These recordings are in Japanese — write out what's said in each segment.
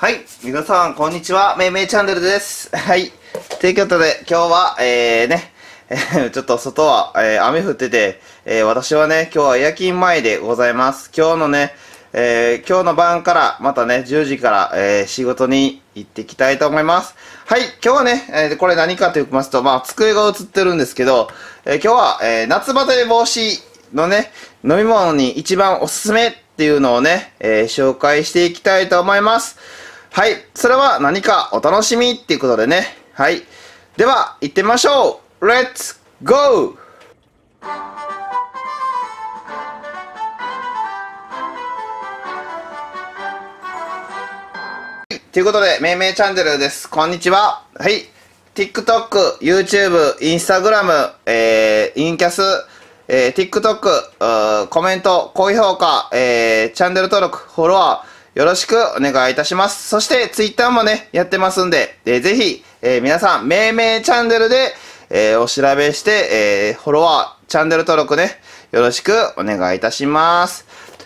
はい。皆さん、こんにちは。めいめいチャンネルです。はい。ということで、今日は、えー、ね、え ちょっと外は、えー、雨降ってて、えー、私はね、今日は夜勤前でございます。今日のね、えー、今日の晩から、またね、10時から、えー、仕事に行ってきたいと思います。はい、今日はね、えー、これ何かと言いますと、まあ、机が映ってるんですけど、えー、今日は、えー、夏バテ防止のね、飲み物に一番おすすめっていうのをね、えー、紹介していきたいと思います。はい。それは何かお楽しみっていうことでね。はい。では、行ってみましょうレッツゴーということで、めいめいチャンネルです。こんにちは。はい。TikTok、YouTube、Instagram、えー、インキャス、えー、TikTok、コメント、高評価、えー、チャンネル登録、フォロワー、よろしくお願いいたします。そして、ツイッターもね、やってますんで、えー、ぜひ、えー、皆さん、命名チャンネルで、えー、お調べして、えー、フォロワー、チャンネル登録ね、よろしくお願いいたします。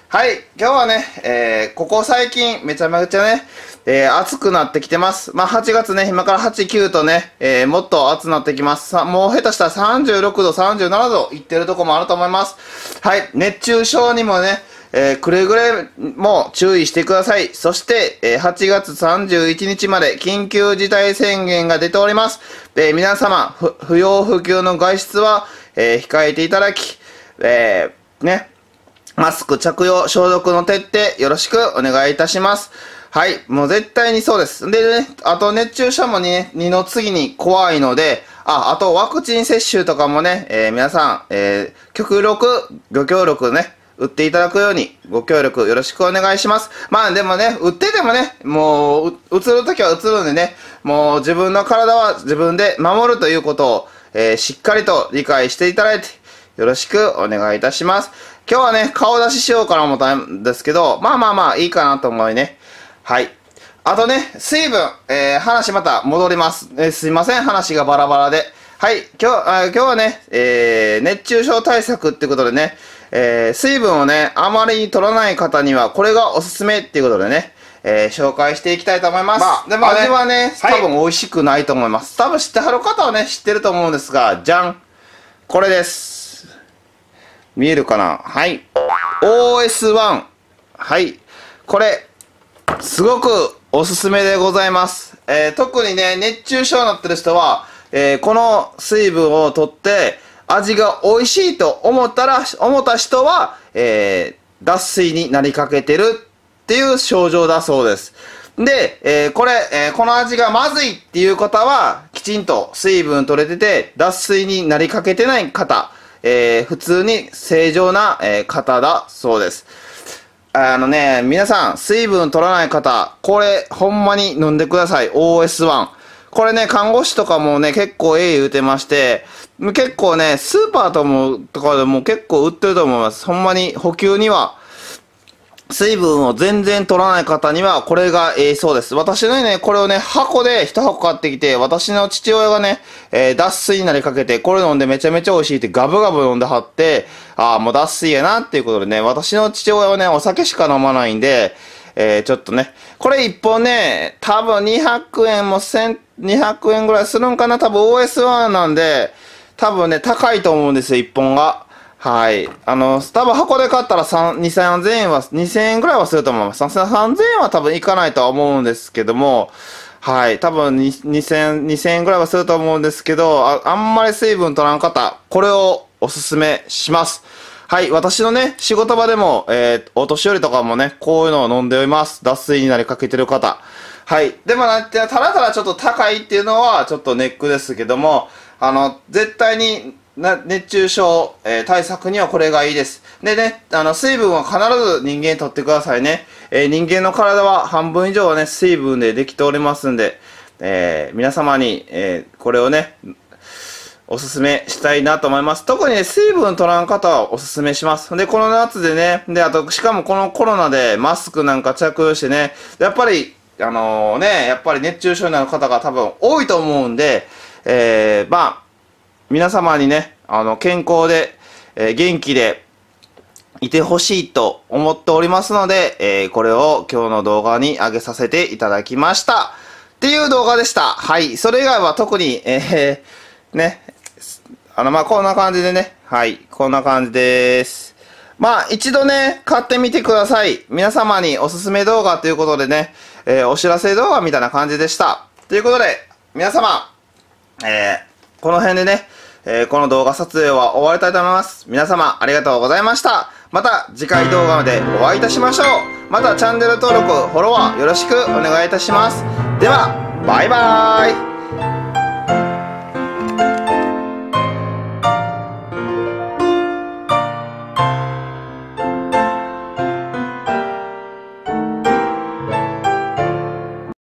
はい、今日はね、えー、ここ最近、めちゃめちゃね、えー、暑くなってきてます。まあ、8月ね、今から8、9とね、えー、もっと暑くなってきます。もう下手したら36度、37度いってるとこもあると思います。はい、熱中症にもね、えー、くれぐれも注意してください。そして、えー、8月31日まで緊急事態宣言が出ております。えー、皆様、不要不急の外出は、えー、控えていただき、えー、ね、マスク着用、消毒の徹底、よろしくお願いいたします。はい、もう絶対にそうです。でね、あと熱中症もね、二の次に怖いので、あ、あとワクチン接種とかもね、えー、皆さん、えー、極力、ご協力ね、売っていただくようにご協力よろしくお願いします。まあでもね、売っててもね、もう、う映るときは映るんでね、もう自分の体は自分で守るということを、えー、しっかりと理解していただいて、よろしくお願いいたします。今日はね、顔出ししようかな思ったんですけど、まあまあまあいいかなと思いね。はい。あとね、水分、えー、話また戻ります。えー、すいません、話がバラバラで。はい、今日、あ今日はね、えー、熱中症対策ってことでね、えー、水分をね、あまりに取らない方には、これがおすすめっていうことでね、えー、紹介していきたいと思います。まあ、でも、ね、味はね、多分美味しくないと思います。はい、多分知ってはる方はね、知ってると思うんですが、じゃんこれです。見えるかなはい。OS1。はい。これ、すごくおすすめでございます。えー、特にね、熱中症になってる人は、えー、この水分を取って、味が美味しいと思ったら、思った人は、えー、脱水になりかけてるっていう症状だそうです。で、えー、これ、えー、この味がまずいっていう方は、きちんと水分取れてて、脱水になりかけてない方、えー、普通に正常な、え方だそうです。あのね、皆さん、水分取らない方、これ、ほんまに飲んでください。OS1。これね、看護師とかもね、結構ええ言うてまして、結構ね、スーパーとも、とかでも結構売ってると思います。ほんまに補給には、水分を全然取らない方には、これがええそうです。私のね、これをね、箱で一箱買ってきて、私の父親がね、えー、脱水になりかけて、これ飲んでめちゃめちゃ美味しいってガブガブ飲んで貼って、ああ、もう脱水やなっていうことでね、私の父親はね、お酒しか飲まないんで、えー、ちょっとね、これ一本ね、多分200円も1200円ぐらいするんかな多分 OS1 なんで、多分ね、高いと思うんですよ、一本が。はい。あの、多分箱で買ったら3、2000円は、2000円ぐらいはすると思います。3000円は多分いかないとは思うんですけども、はい。多分2000、2000円ぐらいはすると思うんですけど、ああんまり水分取らん方、これをおすすめします。はい、私のね、仕事場でも、えー、お年寄りとかもね、こういうのを飲んでおります。脱水になりかけてる方。はい。でもなんて、たらたらちょっと高いっていうのは、ちょっとネックですけども、あの、絶対に、な熱中症、えー、対策にはこれがいいです。でね、あの、水分は必ず人間にとってくださいね。えー、人間の体は半分以上はね、水分でできておりますんで、えー、皆様に、えこれをね、おすすめしたいなと思います。特にね、水分取らん方はおすすめします。で、この夏でね、で、あと、しかもこのコロナでマスクなんか着用してね、やっぱり、あのー、ね、やっぱり熱中症になる方が多分多いと思うんで、えー、まあ、皆様にね、あの、健康で、えー、元気で、いてほしいと思っておりますので、えー、これを今日の動画に上げさせていただきました。っていう動画でした。はい。それ以外は特に、えー、ね、あの、まあ、こんな感じでね。はい。こんな感じです。まあ、一度ね、買ってみてください。皆様におすすめ動画ということでね、えー、お知らせ動画みたいな感じでした。ということで、皆様、えー、この辺でね、えー、この動画撮影は終わりたいと思います。皆様、ありがとうございました。また次回動画でお会いいたしましょう。またチャンネル登録、フォロワーよろしくお願いいたします。では、バイバーイ